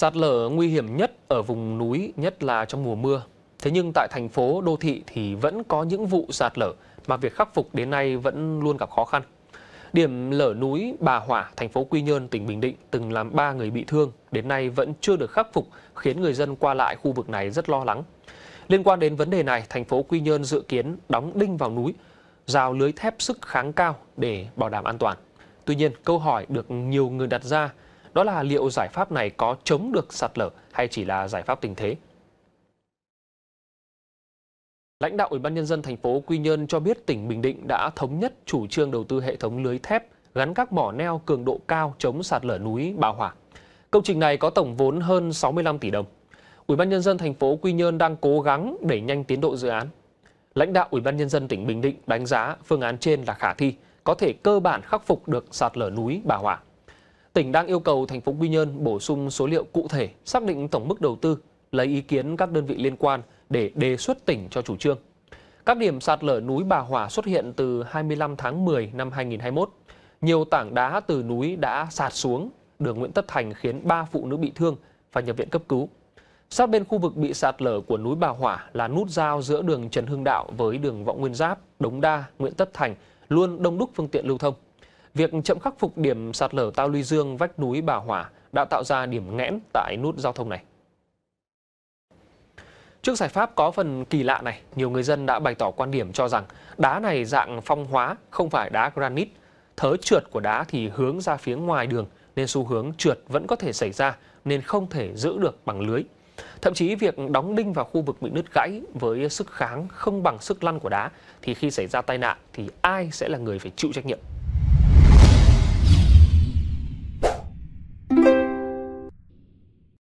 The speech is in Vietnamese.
Sạt lở nguy hiểm nhất ở vùng núi, nhất là trong mùa mưa. Thế nhưng tại thành phố, đô thị thì vẫn có những vụ sạt lở mà việc khắc phục đến nay vẫn luôn gặp khó khăn. Điểm lở núi Bà Hỏa, thành phố Quy Nhơn, tỉnh Bình Định từng làm 3 người bị thương, đến nay vẫn chưa được khắc phục, khiến người dân qua lại khu vực này rất lo lắng. Liên quan đến vấn đề này, thành phố Quy Nhơn dự kiến đóng đinh vào núi, rào lưới thép sức kháng cao để bảo đảm an toàn. Tuy nhiên, câu hỏi được nhiều người đặt ra đó là liệu giải pháp này có chống được sạt lở hay chỉ là giải pháp tình thế. Lãnh đạo Ủy ban nhân dân thành phố Quy Nhơn cho biết tỉnh Bình Định đã thống nhất chủ trương đầu tư hệ thống lưới thép gắn các mỏ neo cường độ cao chống sạt lở núi Bà Hỏa. Công trình này có tổng vốn hơn 65 tỷ đồng. Ủy ban nhân dân thành phố Quy Nhơn đang cố gắng đẩy nhanh tiến độ dự án. Lãnh đạo Ủy ban nhân dân tỉnh Bình Định đánh giá phương án trên là khả thi, có thể cơ bản khắc phục được sạt lở núi Bà Hỏa. Tỉnh đang yêu cầu thành phố Quy Nhơn bổ sung số liệu cụ thể, xác định tổng mức đầu tư, lấy ý kiến các đơn vị liên quan để đề xuất tỉnh cho chủ trương. Các điểm sạt lở núi Bà hỏa xuất hiện từ 25 tháng 10 năm 2021. Nhiều tảng đá từ núi đã sạt xuống, đường Nguyễn Tất Thành khiến 3 phụ nữ bị thương và nhập viện cấp cứu. Sát bên khu vực bị sạt lở của núi Bà Hỏa là nút giao giữa đường Trần Hưng Đạo với đường Võ Nguyên Giáp, Đống Đa, Nguyễn Tất Thành luôn đông đúc phương tiện lưu thông. Việc chậm khắc phục điểm sạt lở Tao Luy Dương vách núi Bà Hỏa đã tạo ra điểm nghẽn tại nút giao thông này. Trước giải pháp có phần kỳ lạ này, nhiều người dân đã bày tỏ quan điểm cho rằng đá này dạng phong hóa, không phải đá granite. Thớ trượt của đá thì hướng ra phía ngoài đường nên xu hướng trượt vẫn có thể xảy ra nên không thể giữ được bằng lưới. Thậm chí việc đóng đinh vào khu vực bị nứt gãy với sức kháng không bằng sức lăn của đá thì khi xảy ra tai nạn thì ai sẽ là người phải chịu trách nhiệm?